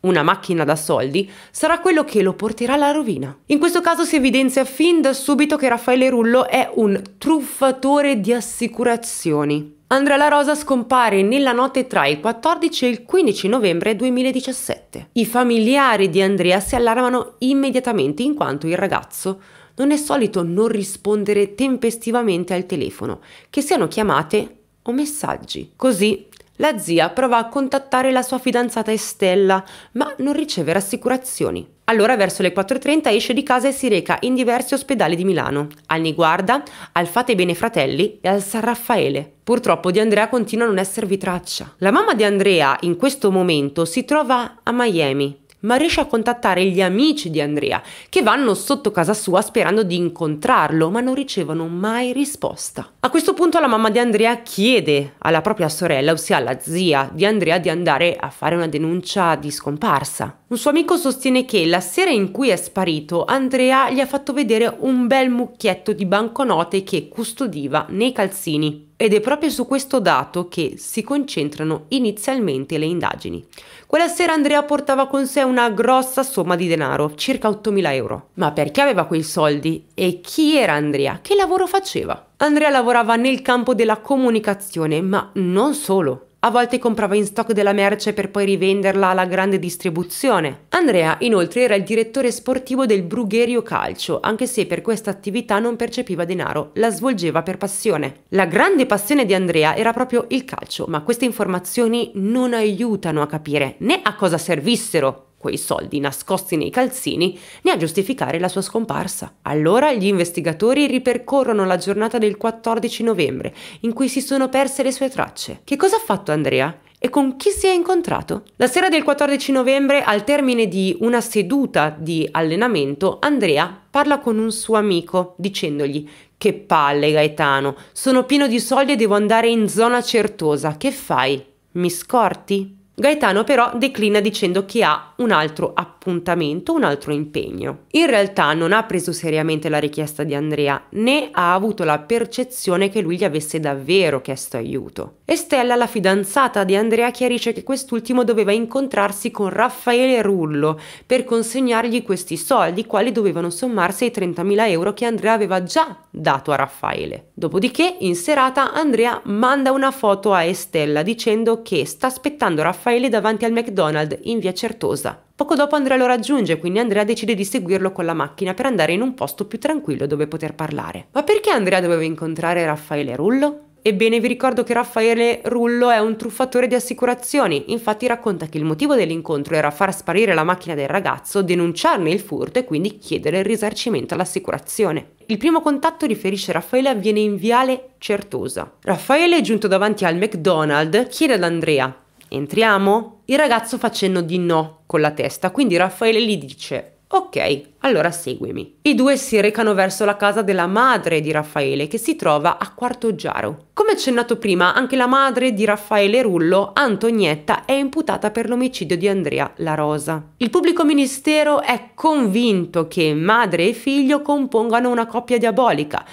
una macchina da soldi, sarà quello che lo porterà alla rovina. In questo caso si evidenzia fin da subito che Raffaele Rullo è un truffatore di assicurazioni. Andrea La Rosa scompare nella notte tra il 14 e il 15 novembre 2017. I familiari di Andrea si allarmano immediatamente in quanto il ragazzo non è solito non rispondere tempestivamente al telefono, che siano chiamate o messaggi. Così la zia prova a contattare la sua fidanzata Estella, ma non riceve rassicurazioni. Allora verso le 4.30 esce di casa e si reca in diversi ospedali di Milano, al Niguarda, al Fate Bene Fratelli e al San Raffaele. Purtroppo di Andrea continua a non esservi traccia. La mamma di Andrea in questo momento si trova a Miami, ma riesce a contattare gli amici di Andrea, che vanno sotto casa sua sperando di incontrarlo, ma non ricevono mai risposta. A questo punto la mamma di Andrea chiede alla propria sorella, ossia alla zia di Andrea, di andare a fare una denuncia di scomparsa. Un suo amico sostiene che la sera in cui è sparito, Andrea gli ha fatto vedere un bel mucchietto di banconote che custodiva nei calzini. Ed è proprio su questo dato che si concentrano inizialmente le indagini. Quella sera Andrea portava con sé una grossa somma di denaro, circa 8.000 euro. Ma perché aveva quei soldi? E chi era Andrea? Che lavoro faceva? Andrea lavorava nel campo della comunicazione, ma non solo a volte comprava in stock della merce per poi rivenderla alla grande distribuzione. Andrea inoltre era il direttore sportivo del Brugherio Calcio, anche se per questa attività non percepiva denaro, la svolgeva per passione. La grande passione di Andrea era proprio il calcio, ma queste informazioni non aiutano a capire né a cosa servissero quei soldi nascosti nei calzini, né a giustificare la sua scomparsa. Allora gli investigatori ripercorrono la giornata del 14 novembre, in cui si sono perse le sue tracce. Che cosa ha fatto Andrea? e con chi si è incontrato? La sera del 14 novembre, al termine di una seduta di allenamento, Andrea parla con un suo amico dicendogli che palle Gaetano, sono pieno di soldi e devo andare in zona certosa, che fai? Mi scorti? Gaetano però declina dicendo che ha un altro appuntamento, un altro impegno. In realtà non ha preso seriamente la richiesta di Andrea, né ha avuto la percezione che lui gli avesse davvero chiesto aiuto. Estella, la fidanzata di Andrea, chiarisce che quest'ultimo doveva incontrarsi con Raffaele Rullo per consegnargli questi soldi, quali dovevano sommarsi ai 30.000 euro che Andrea aveva già dato a Raffaele. Dopodiché, in serata, Andrea manda una foto a Estella dicendo che sta aspettando Raffaele Raffaele davanti al McDonald's in via Certosa. Poco dopo Andrea lo raggiunge, quindi Andrea decide di seguirlo con la macchina per andare in un posto più tranquillo dove poter parlare. Ma perché Andrea doveva incontrare Raffaele Rullo? Ebbene, vi ricordo che Raffaele Rullo è un truffatore di assicurazioni, infatti racconta che il motivo dell'incontro era far sparire la macchina del ragazzo, denunciarne il furto e quindi chiedere il risarcimento all'assicurazione. Il primo contatto, riferisce Raffaele, avviene in viale Certosa. Raffaele giunto davanti al McDonald's, chiede ad Andrea Entriamo? Il ragazzo fa cenno di no con la testa, quindi Raffaele gli dice Ok, allora seguimi. I due si recano verso la casa della madre di Raffaele che si trova a Quarto Giaro. Come accennato prima, anche la madre di Raffaele Rullo, Antonietta, è imputata per l'omicidio di Andrea La Rosa. Il pubblico ministero è convinto che madre e figlio compongano una coppia diabolica,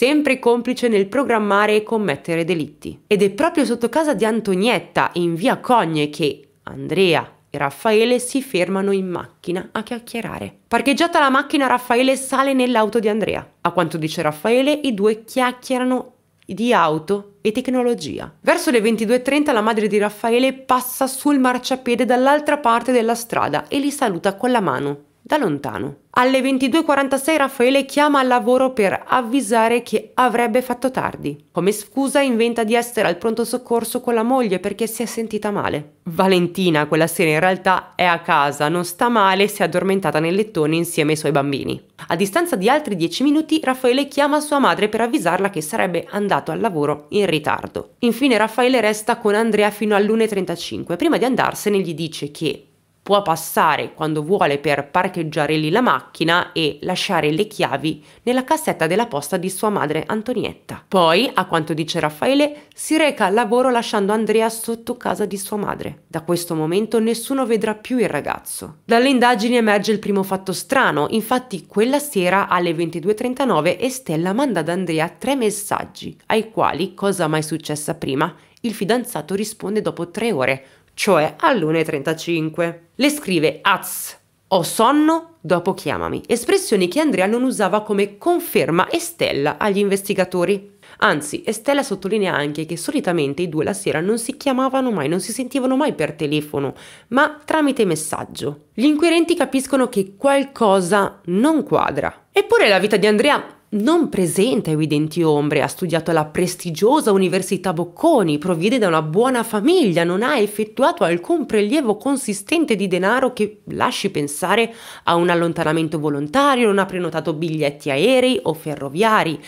sempre complice nel programmare e commettere delitti. Ed è proprio sotto casa di Antonietta, in via Cogne, che Andrea e Raffaele si fermano in macchina a chiacchierare. Parcheggiata la macchina, Raffaele sale nell'auto di Andrea. A quanto dice Raffaele, i due chiacchierano di auto e tecnologia. Verso le 22.30 la madre di Raffaele passa sul marciapiede dall'altra parte della strada e li saluta con la mano da lontano. Alle 22.46 Raffaele chiama al lavoro per avvisare che avrebbe fatto tardi. Come scusa inventa di essere al pronto soccorso con la moglie perché si è sentita male. Valentina quella sera in realtà è a casa, non sta male e si è addormentata nel lettone insieme ai suoi bambini. A distanza di altri 10 minuti Raffaele chiama sua madre per avvisarla che sarebbe andato al lavoro in ritardo. Infine Raffaele resta con Andrea fino alle 1.35. Prima di andarsene gli dice che può passare quando vuole per parcheggiare lì la macchina e lasciare le chiavi nella cassetta della posta di sua madre Antonietta. Poi, a quanto dice Raffaele, si reca al lavoro lasciando Andrea sotto casa di sua madre. Da questo momento nessuno vedrà più il ragazzo. Dalle indagini emerge il primo fatto strano, infatti quella sera alle 22.39 Estella manda ad Andrea tre messaggi, ai quali, cosa mai successa prima, il fidanzato risponde dopo tre ore, cioè all'1.35. Le scrive Az, ho sonno, dopo chiamami, espressioni che Andrea non usava come conferma Estella agli investigatori. Anzi, Estella sottolinea anche che solitamente i due la sera non si chiamavano mai, non si sentivano mai per telefono, ma tramite messaggio. Gli inquirenti capiscono che qualcosa non quadra. Eppure la vita di Andrea non presenta evidenti ombre, ha studiato alla prestigiosa Università Bocconi, proviene da una buona famiglia, non ha effettuato alcun prelievo consistente di denaro che lasci pensare a un allontanamento volontario, non ha prenotato biglietti aerei o ferroviari.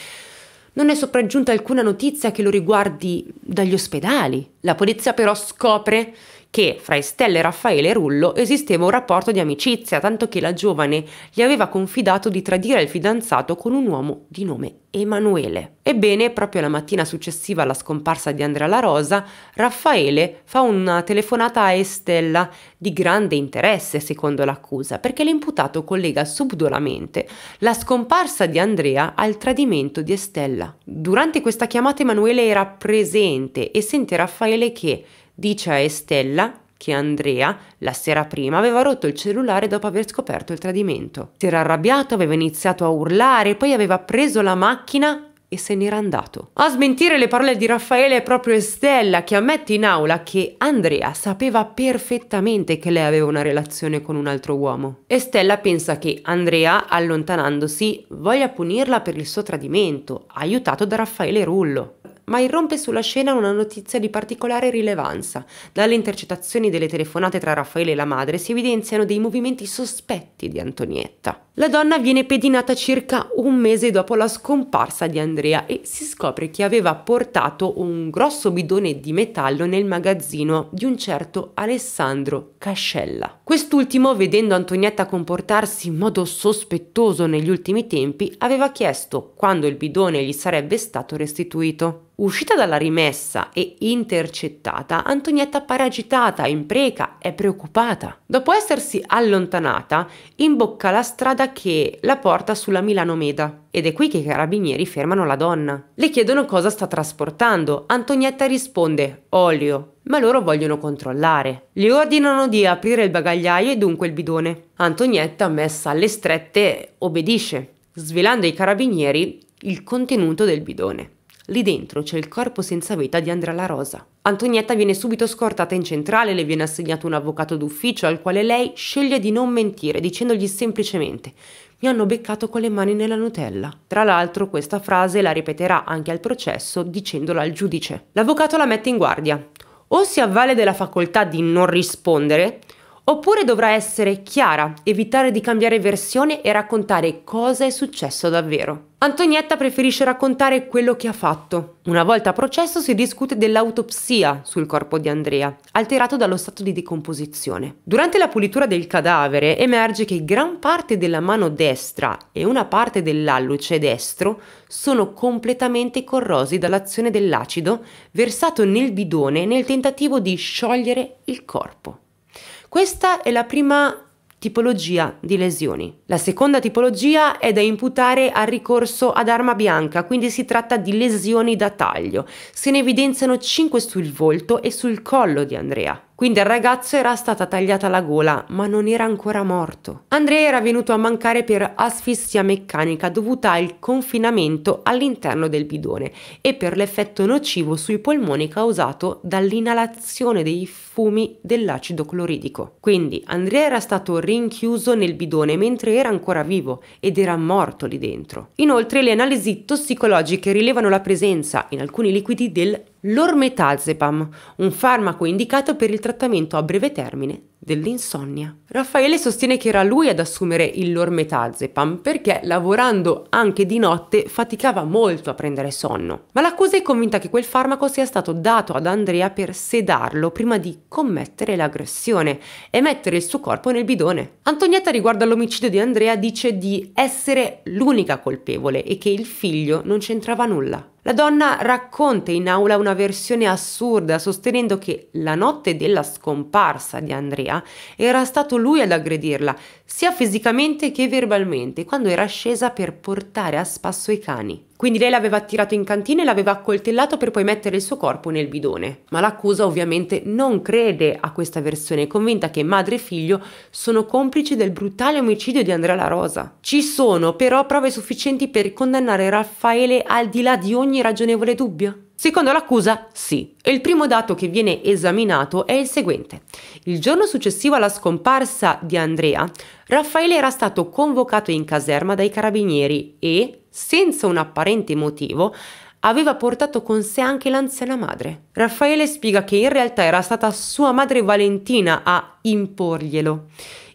Non è sopraggiunta alcuna notizia che lo riguardi dagli ospedali. La polizia però scopre che fra Estella e Raffaele Rullo esisteva un rapporto di amicizia, tanto che la giovane gli aveva confidato di tradire il fidanzato con un uomo di nome Emanuele. Ebbene, proprio la mattina successiva alla scomparsa di Andrea La Rosa, Raffaele fa una telefonata a Estella di grande interesse, secondo l'accusa, perché l'imputato collega subdolamente la scomparsa di Andrea al tradimento di Estella. Durante questa chiamata Emanuele era presente e sente Raffaele che Dice a Estella che Andrea, la sera prima, aveva rotto il cellulare dopo aver scoperto il tradimento. Si era arrabbiato, aveva iniziato a urlare, poi aveva preso la macchina e se n'era andato. A smentire le parole di Raffaele è proprio Estella che ammette in aula che Andrea sapeva perfettamente che lei aveva una relazione con un altro uomo. Estella pensa che Andrea, allontanandosi, voglia punirla per il suo tradimento, aiutato da Raffaele Rullo ma irrompe sulla scena una notizia di particolare rilevanza. Dalle intercettazioni delle telefonate tra Raffaele e la madre si evidenziano dei movimenti sospetti di Antonietta. La donna viene pedinata circa un mese dopo la scomparsa di Andrea e si scopre che aveva portato un grosso bidone di metallo nel magazzino di un certo Alessandro Cascella. Quest'ultimo, vedendo Antonietta comportarsi in modo sospettoso negli ultimi tempi, aveva chiesto quando il bidone gli sarebbe stato restituito. Uscita dalla rimessa e intercettata, Antonietta appare agitata, impreca, è preoccupata. Dopo essersi allontanata, imbocca la strada che la porta sulla Milano-Meda ed è qui che i carabinieri fermano la donna. Le chiedono cosa sta trasportando. Antonietta risponde olio, ma loro vogliono controllare. Le ordinano di aprire il bagagliaio e dunque il bidone. Antonietta, messa alle strette, obbedisce, svelando ai carabinieri il contenuto del bidone. Lì dentro c'è il corpo senza vita di Andrea La Rosa. Antonietta viene subito scortata in centrale, le viene assegnato un avvocato d'ufficio al quale lei sceglie di non mentire, dicendogli semplicemente mi hanno beccato con le mani nella Nutella. Tra l'altro questa frase la ripeterà anche al processo dicendola al giudice. L'avvocato la mette in guardia. O si avvale della facoltà di non rispondere, Oppure dovrà essere chiara, evitare di cambiare versione e raccontare cosa è successo davvero. Antonietta preferisce raccontare quello che ha fatto. Una volta a processo si discute dell'autopsia sul corpo di Andrea, alterato dallo stato di decomposizione. Durante la pulitura del cadavere emerge che gran parte della mano destra e una parte dell'alluce destro sono completamente corrosi dall'azione dell'acido versato nel bidone nel tentativo di sciogliere il corpo. Questa è la prima tipologia di lesioni. La seconda tipologia è da imputare al ricorso ad arma bianca, quindi si tratta di lesioni da taglio. Se ne evidenziano 5 sul volto e sul collo di Andrea. Quindi al ragazzo era stata tagliata la gola, ma non era ancora morto. Andrea era venuto a mancare per asfissia meccanica dovuta al confinamento all'interno del bidone e per l'effetto nocivo sui polmoni causato dall'inalazione dei fumi dell'acido cloridico. Quindi Andrea era stato rinchiuso nel bidone mentre era ancora vivo ed era morto lì dentro. Inoltre le analisi tossicologiche rilevano la presenza in alcuni liquidi del L'ormetazepam, un farmaco indicato per il trattamento a breve termine dell'insonnia. Raffaele sostiene che era lui ad assumere il lormetazepam perché lavorando anche di notte faticava molto a prendere sonno. Ma l'accusa è convinta che quel farmaco sia stato dato ad Andrea per sedarlo prima di commettere l'aggressione e mettere il suo corpo nel bidone. Antonietta riguardo all'omicidio di Andrea dice di essere l'unica colpevole e che il figlio non c'entrava nulla. La donna racconta in aula una versione assurda sostenendo che la notte della scomparsa di Andrea era stato lui ad aggredirla, sia fisicamente che verbalmente, quando era scesa per portare a spasso i cani. Quindi lei l'aveva attirato in cantina e l'aveva accoltellato per poi mettere il suo corpo nel bidone. Ma l'accusa ovviamente non crede a questa versione, convinta che madre e figlio sono complici del brutale omicidio di Andrea La Rosa. Ci sono però prove sufficienti per condannare Raffaele al di là di ogni ragionevole dubbio. Secondo l'accusa, sì. E il primo dato che viene esaminato è il seguente. Il giorno successivo alla scomparsa di Andrea, Raffaele era stato convocato in caserma dai carabinieri e, senza un apparente motivo, aveva portato con sé anche l'anziana madre. Raffaele spiega che in realtà era stata sua madre Valentina a imporglielo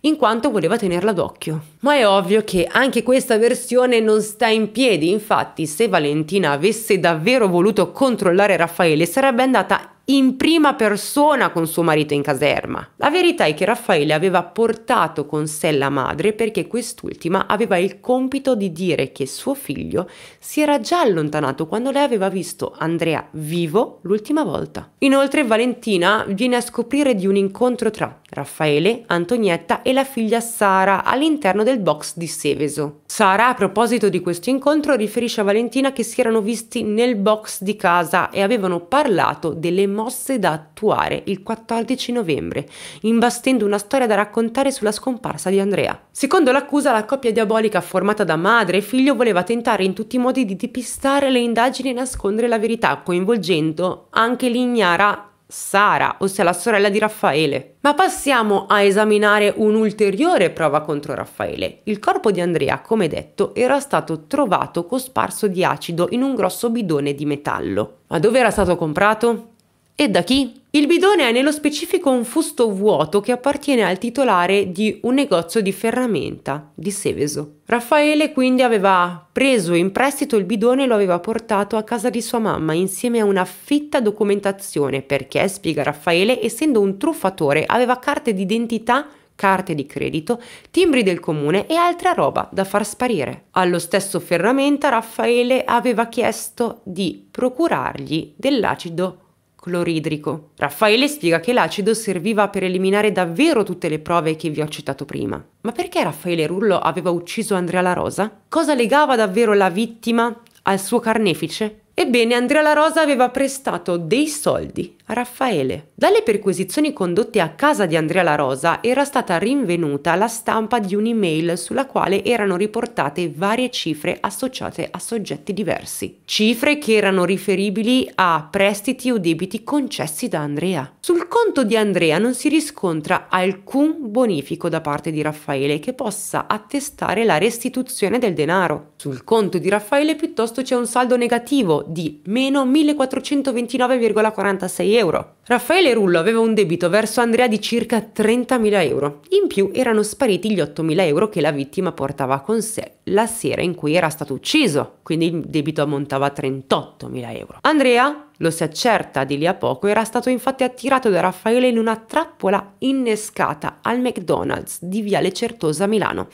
in quanto voleva tenerla d'occhio. Ma è ovvio che anche questa versione non sta in piedi, infatti se Valentina avesse davvero voluto controllare Raffaele sarebbe andata in prima persona con suo marito in caserma. La verità è che Raffaele aveva portato con sé la madre perché quest'ultima aveva il compito di dire che suo figlio si era già allontanato quando lei aveva visto Andrea vivo l'ultima volta. Inoltre Valentina viene a scoprire di un incontro tra Raffaele, Antonietta e la figlia Sara all'interno del box di Seveso. Sara, a proposito di questo incontro, riferisce a Valentina che si erano visti nel box di casa e avevano parlato delle mosse da attuare il 14 novembre, imbastendo una storia da raccontare sulla scomparsa di Andrea. Secondo l'accusa, la coppia diabolica formata da madre e figlio voleva tentare in tutti i modi di depistare le indagini e nascondere la verità, coinvolgendo anche l'ignara Sara, ossia la sorella di Raffaele. Ma passiamo a esaminare un'ulteriore prova contro Raffaele. Il corpo di Andrea, come detto, era stato trovato cosparso di acido in un grosso bidone di metallo. Ma dove era stato comprato? E da chi? Il bidone è nello specifico un fusto vuoto che appartiene al titolare di un negozio di ferramenta di Seveso. Raffaele quindi aveva preso in prestito il bidone e lo aveva portato a casa di sua mamma insieme a una fitta documentazione perché, spiega Raffaele, essendo un truffatore aveva carte d'identità carte di credito, timbri del comune e altra roba da far sparire. Allo stesso Ferramenta Raffaele aveva chiesto di procurargli dell'acido cloridrico. Raffaele spiega che l'acido serviva per eliminare davvero tutte le prove che vi ho citato prima. Ma perché Raffaele Rullo aveva ucciso Andrea La Rosa? Cosa legava davvero la vittima al suo carnefice? Ebbene, Andrea La Rosa aveva prestato dei soldi Raffaele. Dalle perquisizioni condotte a casa di Andrea La Rosa era stata rinvenuta la stampa di un'email sulla quale erano riportate varie cifre associate a soggetti diversi. Cifre che erano riferibili a prestiti o debiti concessi da Andrea. Sul conto di Andrea non si riscontra alcun bonifico da parte di Raffaele che possa attestare la restituzione del denaro. Sul conto di Raffaele piuttosto c'è un saldo negativo di meno 1429,46 euro. Raffaele Rullo aveva un debito verso Andrea di circa 30.000 euro. In più erano spariti gli 8.000 euro che la vittima portava con sé la sera in cui era stato ucciso, quindi il debito ammontava a 38.000 euro. Andrea, lo si accerta di lì a poco, era stato infatti attirato da Raffaele in una trappola innescata al McDonald's di Viale Certosa a Milano,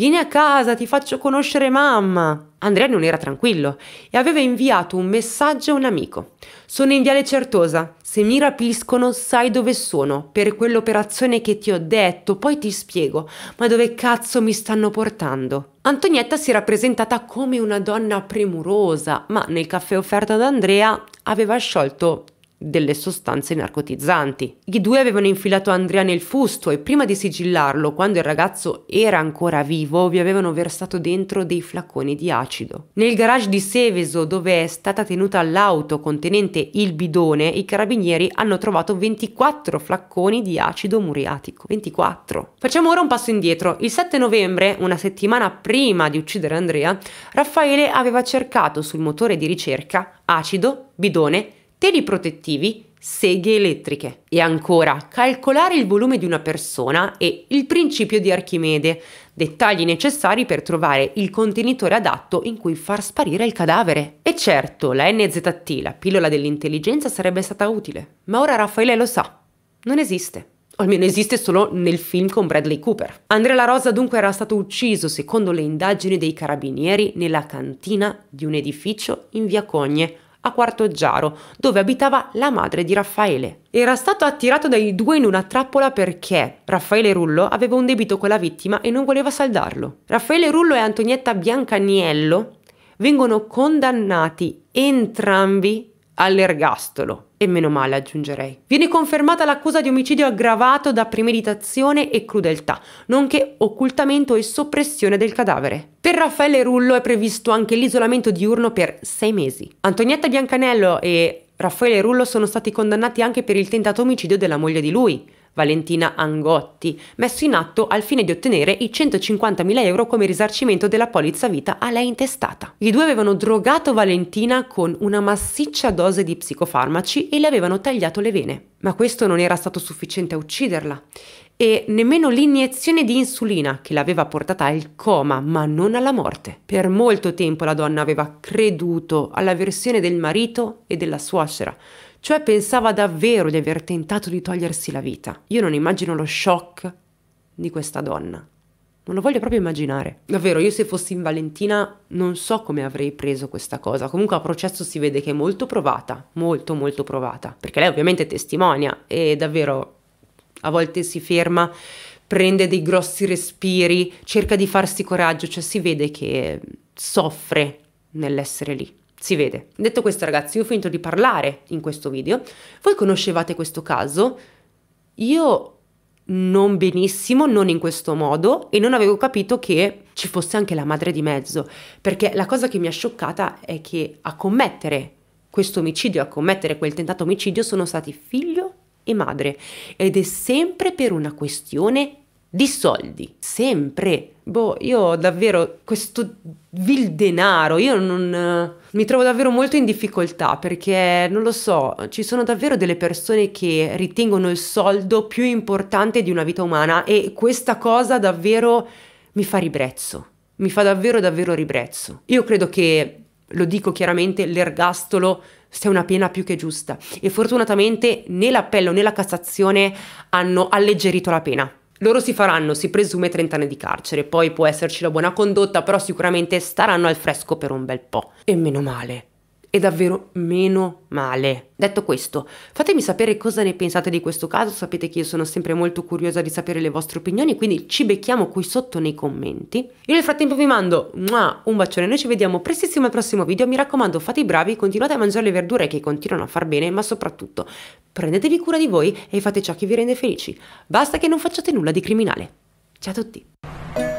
Vieni a casa, ti faccio conoscere mamma. Andrea non era tranquillo e aveva inviato un messaggio a un amico. Sono in Viale Certosa, se mi rapiscono sai dove sono, per quell'operazione che ti ho detto, poi ti spiego, ma dove cazzo mi stanno portando? Antonietta si era presentata come una donna premurosa, ma nel caffè offerto ad Andrea aveva sciolto delle sostanze narcotizzanti. I due avevano infilato Andrea nel fusto e prima di sigillarlo, quando il ragazzo era ancora vivo, vi avevano versato dentro dei flacconi di acido. Nel garage di Seveso, dove è stata tenuta l'auto contenente il bidone, i carabinieri hanno trovato 24 flacconi di acido muriatico. 24. Facciamo ora un passo indietro. Il 7 novembre, una settimana prima di uccidere Andrea, Raffaele aveva cercato sul motore di ricerca acido, bidone teli protettivi, seghe elettriche. E ancora, calcolare il volume di una persona e il principio di Archimede, dettagli necessari per trovare il contenitore adatto in cui far sparire il cadavere. E certo, la NZT, la pillola dell'intelligenza, sarebbe stata utile, ma ora Raffaele lo sa, non esiste. O almeno esiste solo nel film con Bradley Cooper. Andrea La Rosa dunque era stato ucciso, secondo le indagini dei carabinieri, nella cantina di un edificio in via Cogne, a Quarto Giaro, dove abitava la madre di Raffaele. Era stato attirato dai due in una trappola perché Raffaele Rullo aveva un debito con la vittima e non voleva saldarlo. Raffaele Rullo e Antonietta Biancaniello vengono condannati entrambi all'ergastolo. E meno male aggiungerei. Viene confermata l'accusa di omicidio aggravato da premeditazione e crudeltà, nonché occultamento e soppressione del cadavere. Per Raffaele Rullo è previsto anche l'isolamento diurno per sei mesi. Antonietta Biancanello e Raffaele Rullo sono stati condannati anche per il tentato omicidio della moglie di lui. Valentina Angotti, messo in atto al fine di ottenere i 150.000 euro come risarcimento della polizza vita a lei intestata. I due avevano drogato Valentina con una massiccia dose di psicofarmaci e le avevano tagliato le vene. Ma questo non era stato sufficiente a ucciderla e nemmeno l'iniezione di insulina che l'aveva portata al coma, ma non alla morte. Per molto tempo la donna aveva creduto alla versione del marito e della suocera, cioè pensava davvero di aver tentato di togliersi la vita. Io non immagino lo shock di questa donna. Non lo voglio proprio immaginare. Davvero, io se fossi in Valentina non so come avrei preso questa cosa. Comunque a processo si vede che è molto provata, molto molto provata, perché lei ovviamente testimonia e davvero a volte si ferma, prende dei grossi respiri, cerca di farsi coraggio, cioè si vede che soffre nell'essere lì si vede. Detto questo ragazzi, io ho finito di parlare in questo video. Voi conoscevate questo caso? Io non benissimo, non in questo modo e non avevo capito che ci fosse anche la madre di mezzo, perché la cosa che mi ha scioccata è che a commettere questo omicidio, a commettere quel tentato omicidio sono stati figlio e madre ed è sempre per una questione di soldi, sempre. Boh, io davvero questo vil denaro, io non eh, mi trovo davvero molto in difficoltà perché non lo so, ci sono davvero delle persone che ritengono il soldo più importante di una vita umana e questa cosa davvero mi fa ribrezzo, mi fa davvero davvero ribrezzo. Io credo che lo dico chiaramente, l'ergastolo sia una pena più che giusta e fortunatamente né l'appello né la Cassazione hanno alleggerito la pena loro si faranno, si presume, 30 anni di carcere, poi può esserci la buona condotta, però sicuramente staranno al fresco per un bel po'. E meno male e davvero meno male. Detto questo, fatemi sapere cosa ne pensate di questo caso, sapete che io sono sempre molto curiosa di sapere le vostre opinioni, quindi ci becchiamo qui sotto nei commenti. Io nel frattempo vi mando un bacione, noi ci vediamo prestissimo al prossimo video, mi raccomando fate i bravi, continuate a mangiare le verdure che continuano a far bene, ma soprattutto prendetevi cura di voi e fate ciò che vi rende felici, basta che non facciate nulla di criminale. Ciao a tutti!